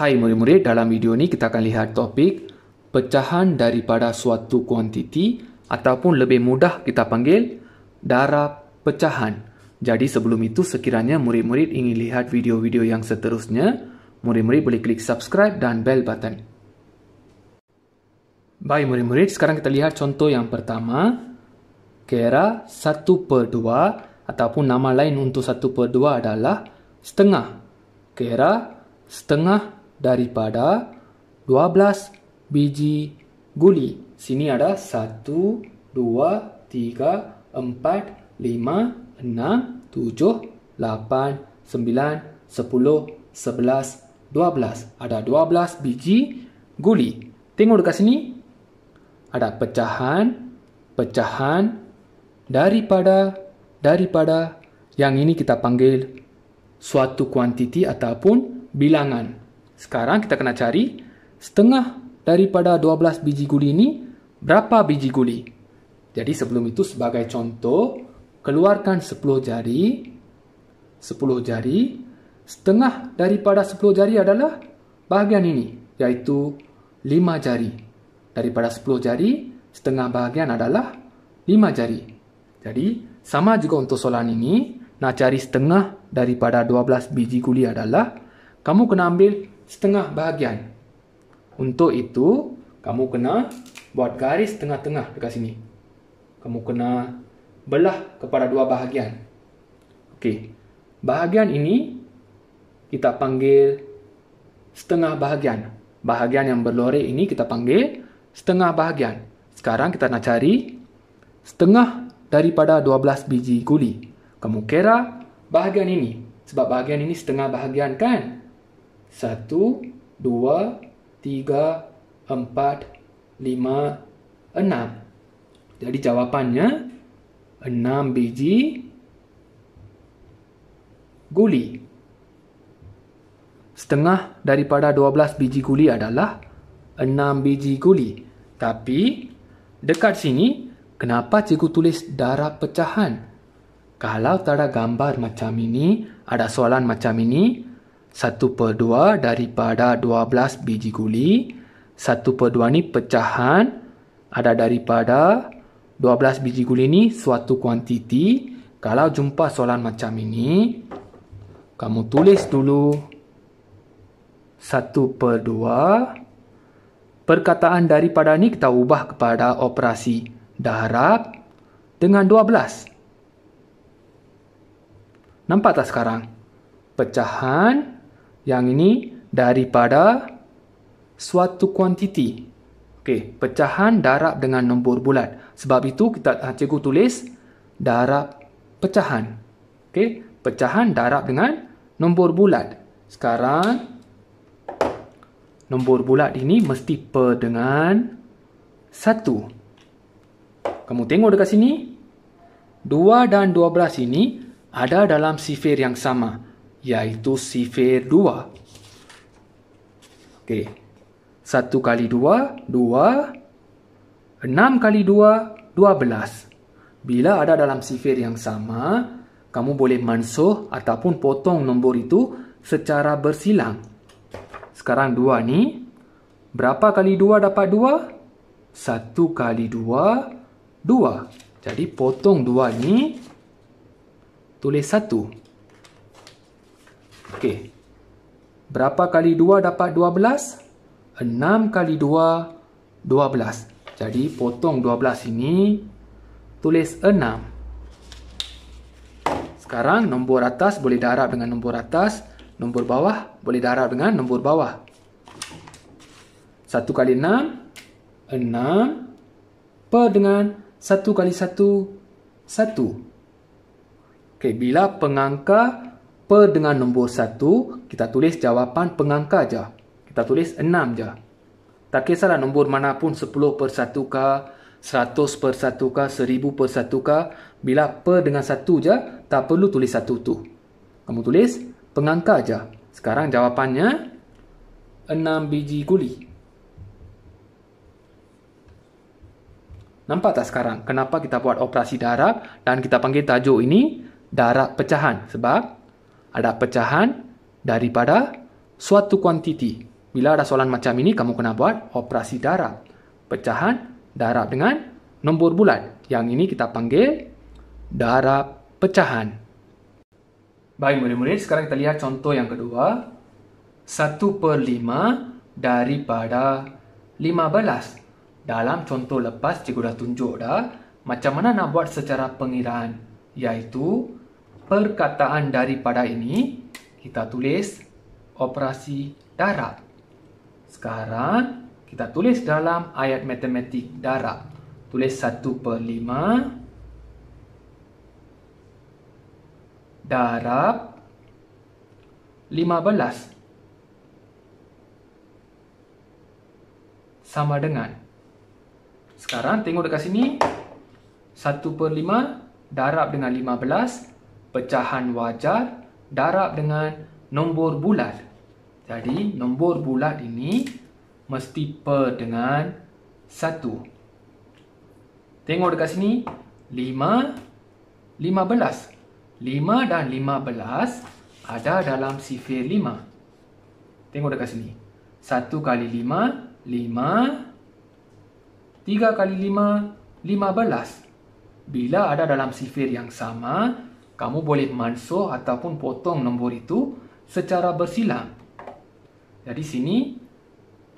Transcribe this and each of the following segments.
Hai murid-murid, dalam video ni kita akan lihat topik pecahan daripada suatu kuantiti ataupun lebih mudah kita panggil darab pecahan. Jadi sebelum itu sekiranya murid-murid ingin lihat video-video yang seterusnya, murid-murid boleh klik subscribe dan bell button. Baik murid-murid, sekarang kita lihat contoh yang pertama. Kera 1 per 2 ataupun nama lain untuk 1 per 2 adalah setengah. Kera setengah daripada 12 biji guli. Sini ada 1, 2, 3, 4, 5, 6, 7, 8, 9, 10, dua belas. Ada dua belas biji guli. Tengok dekat sini. Ada pecahan, pecahan daripada, daripada yang ini kita panggil suatu kuantiti ataupun bilangan. Sekarang kita kena cari setengah daripada 12 biji guli ini berapa biji guli. Jadi sebelum itu sebagai contoh, keluarkan 10 jari. 10 jari. Setengah daripada 10 jari adalah bahagian ini, iaitu 5 jari. Daripada 10 jari, setengah bahagian adalah 5 jari. Jadi sama juga untuk soalan ini, nak cari setengah daripada 12 biji guli adalah 5 kamu kena ambil setengah bahagian. Untuk itu, kamu kena buat garis tengah-tengah dekat sini. Kamu kena belah kepada dua bahagian. Okey. Bahagian ini kita panggil setengah bahagian. Bahagian yang berlorek ini kita panggil setengah bahagian. Sekarang kita nak cari setengah daripada 12 biji guli. Kamu kira bahagian ini. Sebab bahagian ini setengah bahagian kan? satu, dua, tiga, empat, lima, enam. Jadi jawapannya enam biji guli. Setengah daripada dua belas biji guli adalah enam biji guli. Tapi dekat sini, kenapa cikgu tulis darah pecahan? Kalau tak ada gambar macam ini, ada soalan macam ini, 1 per 2 daripada 12 biji guli. 1 per 2 ni pecahan ada daripada 12 biji guli ni suatu kuantiti. Kalau jumpa soalan macam ini, kamu tulis dulu 1 per 2. Perkataan daripada ni kita ubah kepada operasi darab dengan 12. Nampak tak sekarang? Pecahan yang ini daripada suatu kuantiti. Okey, pecahan darab dengan nombor bulat. Sebab itu kita cikgu tulis darab pecahan. Okey, pecahan darab dengan nombor bulat. Sekarang nombor bulat ini mesti per dengan 1. Kamu tengok dekat sini 2 dan 12 ini ada dalam sifir yang sama iaitu sifir 2. Okey. 1 kali 2, 2. 6 kali 2, 12. Bila ada dalam sifir yang sama, kamu boleh mansuh ataupun potong nombor itu secara bersilang. Sekarang 2 ni, berapa kali 2 dapat 2? 1 kali 2, 2. Jadi potong dua ni, tulis satu. Okey. Berapa kali 2 dapat 12? 6 kali 2, 12. Jadi, potong 12 ini. Tulis 6. Sekarang, nombor atas boleh darab dengan nombor atas. Nombor bawah boleh darab dengan nombor bawah. 1 kali 6, 6. Per dengan 1 kali 1, 1. Okey, bila pengangka per dengan nombor 1, kita tulis jawapan pengangkar je. Kita tulis 6 je. Tak kisahlah nombor mana pun 10 per 1 ke, 100 per 1 ke, 1000 per 1 ke. Bila per dengan 1 je, tak perlu tulis 1 tu. Kamu tulis pengangkar je. Sekarang jawapannya 6 biji guli. Nampak tak sekarang kenapa kita buat operasi darab dan kita panggil tajuk ini darab pecahan sebab ada pecahan daripada suatu kuantiti. Bila ada soalan macam ini, kamu kena buat operasi darab. Pecahan darab dengan nombor bulat Yang ini kita panggil darab pecahan. Baik, murid-murid. Sekarang kita lihat contoh yang kedua. 1 per 5 daripada 15. Dalam contoh lepas, cikgu dah tunjuk dah macam mana nak buat secara pengiraan. Iaitu perkataan daripada ini, kita tulis operasi darab. Sekarang, kita tulis dalam ayat matematik darab. Tulis 1 per 5 darab 15 sama dengan sekarang tengok dekat sini 1 per 5 darab dengan pecahan wajar darab dengan nombor bulat. Jadi nombor bulat ini mesti per dengan 1. Tengok dekat sini 5 15. 5 dan 15 ada dalam sifir 5. Tengok dekat sini. 1 kali 5 5 3 kali 5 15. Bila ada dalam sifir yang sama, kamu boleh mansuh ataupun potong nombor itu secara bersilang. Jadi sini,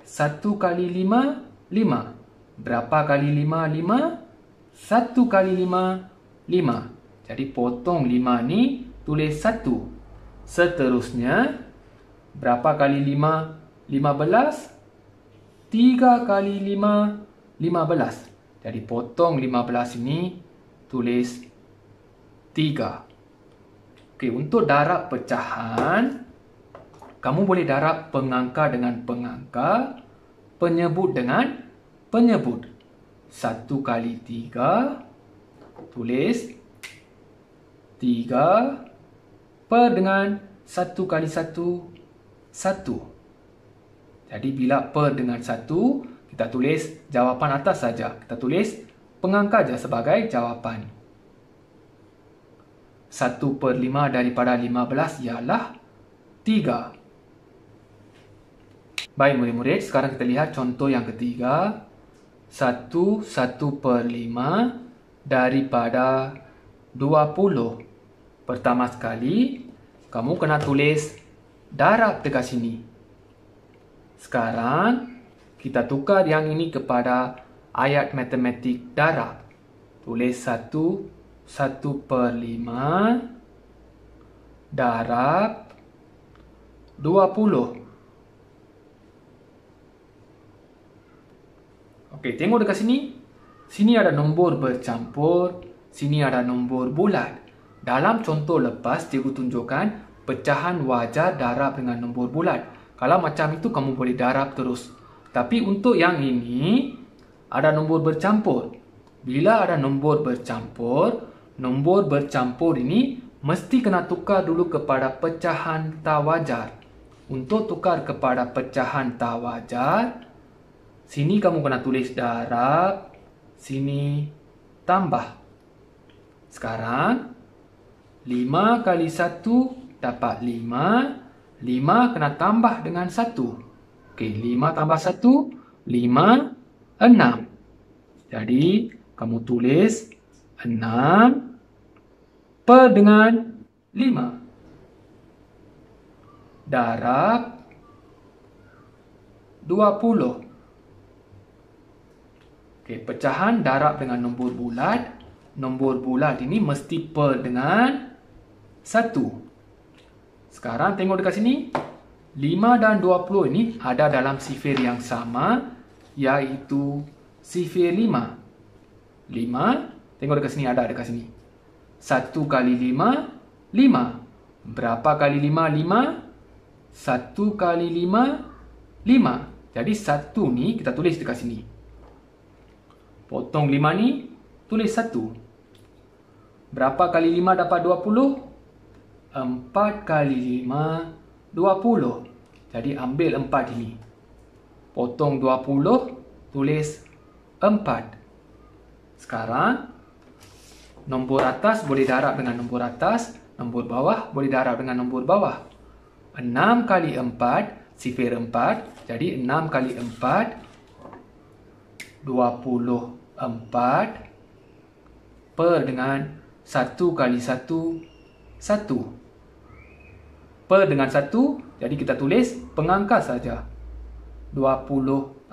1 kali 5, 5. Berapa kali 5, 5? 1 kali 5, 5. Jadi potong 5 ni tulis 1. Seterusnya, berapa kali 5, 15? 3 kali 5, 15. Jadi potong 15 ini tulis 3. Okey, untuk darab pecahan, kamu boleh darab pengangka dengan pengangka, penyebut dengan penyebut. Satu kali tiga, tulis tiga, per dengan satu kali satu, satu. Jadi, bila per dengan satu, kita tulis jawapan atas saja. Kita tulis pengangka saja sebagai jawapan. 1 per 5 daripada 15 ialah 3. Baik murid-murid, sekarang kita lihat contoh yang ketiga. 1, 1 per 5 daripada 20. Pertama sekali, kamu kena tulis darab dekat sini. Sekarang, kita tukar yang ini kepada ayat matematik darab. Tulis 1 satu per lima darab dua puluh. Okey, tengok dekat sini. Sini ada nombor bercampur. Sini ada nombor bulat. Dalam contoh lepas, cikgu tunjukkan pecahan wajar darab dengan nombor bulat. Kalau macam itu, kamu boleh darab terus. Tapi untuk yang ini, ada nombor bercampur. Bila ada nombor bercampur, nombor bercampur ini mesti kena tukar dulu kepada pecahan tawajar. Untuk tukar kepada pecahan tawajar, sini kamu kena tulis darab, sini tambah. Sekarang, 5 kali 1 dapat 5. 5 kena tambah dengan 1. Okey, 5 tambah 1, 5, 6. Jadi, kamu tulis 6, per dengan 5 darab 20 Okay, pecahan darab dengan nombor bulat nombor bulat ini mesti per dengan 1 sekarang tengok dekat sini 5 dan 20 ini ada dalam sifir yang sama iaitu sifir 5 5 tengok dekat sini ada dekat sini satu kali lima, lima. Berapa kali lima, lima? Satu kali lima, lima. Jadi satu ni kita tulis dekat sini. Potong lima ni, tulis satu. Berapa kali lima dapat dua puluh? Empat kali lima, dua puluh. Jadi ambil empat ini. Potong dua puluh, tulis empat. Sekarang nombor atas boleh darab dengan nombor atas, nombor bawah boleh darab dengan nombor bawah. 6 kali 4, sifir 4, jadi 6 kali 4, 24 per dengan 1 kali 1, 1. Per dengan 1, jadi kita tulis pengangkat saja. 24.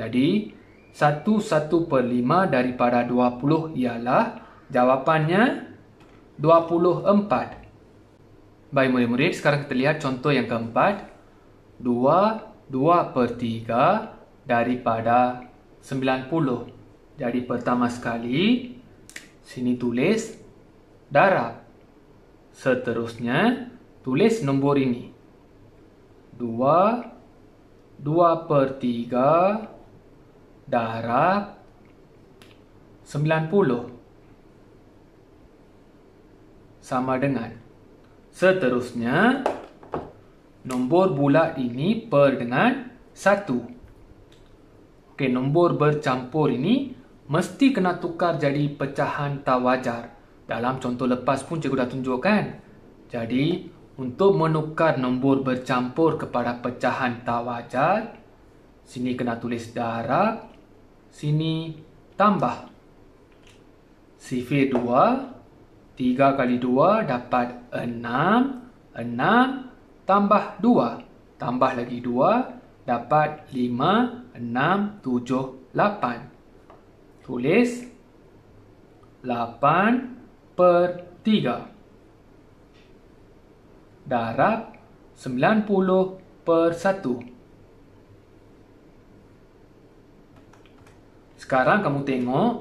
Jadi, 1, 1 per 5 daripada 20 ialah 24. Jawapannya 24. Baik murid-murid, sekarang kita lihat contoh yang keempat. 2, 2 per 3 daripada 90. Jadi pertama sekali, sini tulis darab. Seterusnya, tulis nombor ini. 2, 2 per 3 darab 90. 90 sama dengan. Seterusnya, nombor bulat ini per dengan 1. Okay nombor bercampur ini mesti kena tukar jadi pecahan tak wajar. Dalam contoh lepas pun cikgu dah tunjukkan. Jadi, untuk menukar nombor bercampur kepada pecahan tak wajar, sini kena tulis darab, sini tambah. Sifir Tiga kali dua dapat enam. Enam tambah dua. Tambah lagi dua dapat lima, enam, tujuh, lapan. Tulis. Lapan per tiga. Darab sembilan puluh per satu. Sekarang kamu tengok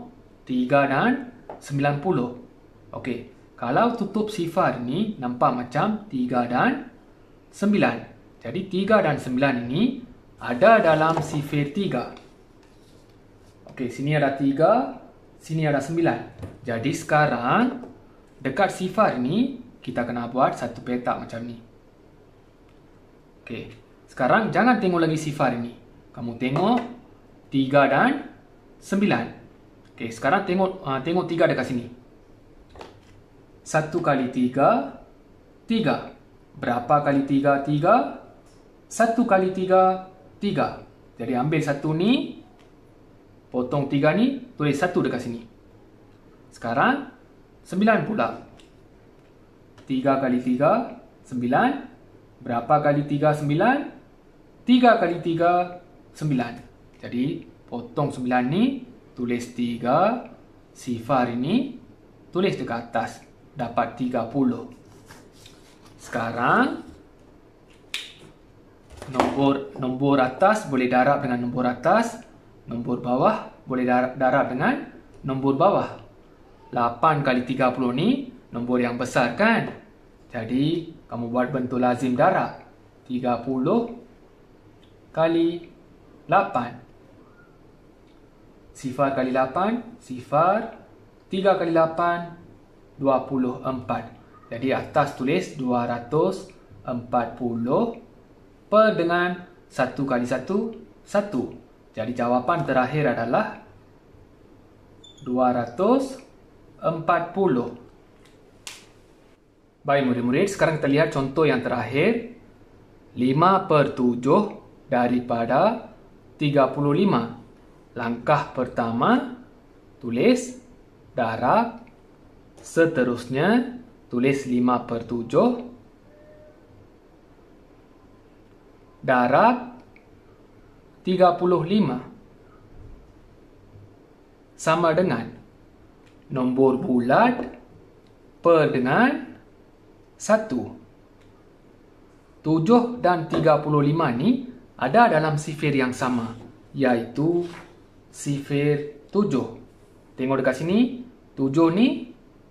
tiga dan sembilan puluh. Okey, kalau tutup sifar ni nampak macam 3 dan 9. Jadi 3 dan 9 ini ada dalam sifar 3. Okey, sini ada 3, sini ada 9. Jadi sekarang dekat sifar ini kita kena buat satu petak macam ni. Okey, sekarang jangan tengok lagi sifar ini. Kamu tengok 3 dan 9. Okey, sekarang tengok uh, tengok 3 dekat sini. 3 satu kali tiga, tiga. Berapa kali tiga, tiga? Satu kali tiga, tiga. Jadi ambil satu ni, potong tiga ni, tulis satu dekat sini. Sekarang, sembilan pula. Tiga kali tiga, sembilan. Berapa kali tiga, sembilan? Tiga kali tiga, sembilan. Jadi, potong sembilan ni, tulis tiga. Sifar ini, tulis dekat atas dapat 30. Sekarang nombor nombor atas boleh darab dengan nombor atas, nombor bawah boleh darab dengan nombor bawah. 8 kali 30 ni nombor yang besar kan? Jadi kamu buat bentuk lazim darab. 30 kali 8. Sifar kali 8, sifar 3 kali 8, 24, Jadi atas tulis 240 per dengan 1 kali 1, 1. Jadi jawapan terakhir adalah 240. Baik murid-murid, sekarang kita lihat contoh yang terakhir. 5 per 7 daripada 35. Langkah pertama, tulis darab Seterusnya, tulis 5 per 7. Darat 35. Sama dengan nombor bulat per dengan 1. 7 dan 35 ni ada dalam sifir yang sama iaitu sifir 7. Tengok dekat sini, 7 ni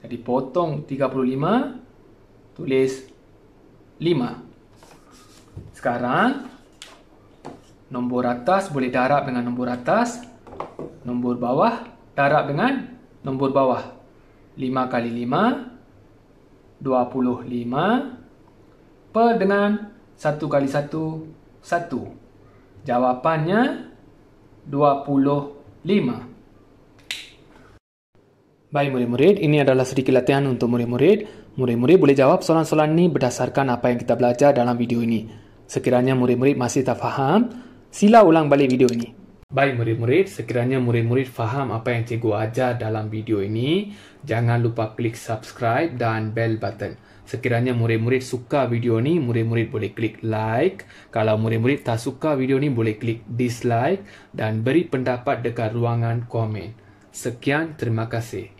Jadi potong 35 Tulis 5 Sekarang Nombor atas boleh darab dengan nombor atas Nombor bawah Darab dengan nombor bawah 5 kali 5 25 Per dengan 1 kali 1 1 Jawapannya 25 Baik murid-murid, ini adalah sedikit latihan untuk murid-murid. Murid-murid boleh jawab soalan-soalan ini berdasarkan apa yang kita belajar dalam video ini. Sekiranya murid-murid masih tak faham, sila ulang balik video ini. Baik murid-murid, sekiranya murid-murid faham apa yang cikgu ajar dalam video ini, jangan lupa klik subscribe dan bell button. Sekiranya murid-murid suka video ni, murid-murid boleh klik like. Kalau murid-murid tak suka video ni, boleh klik dislike dan beri pendapat dekat ruangan komen. Sekian, terima kasih.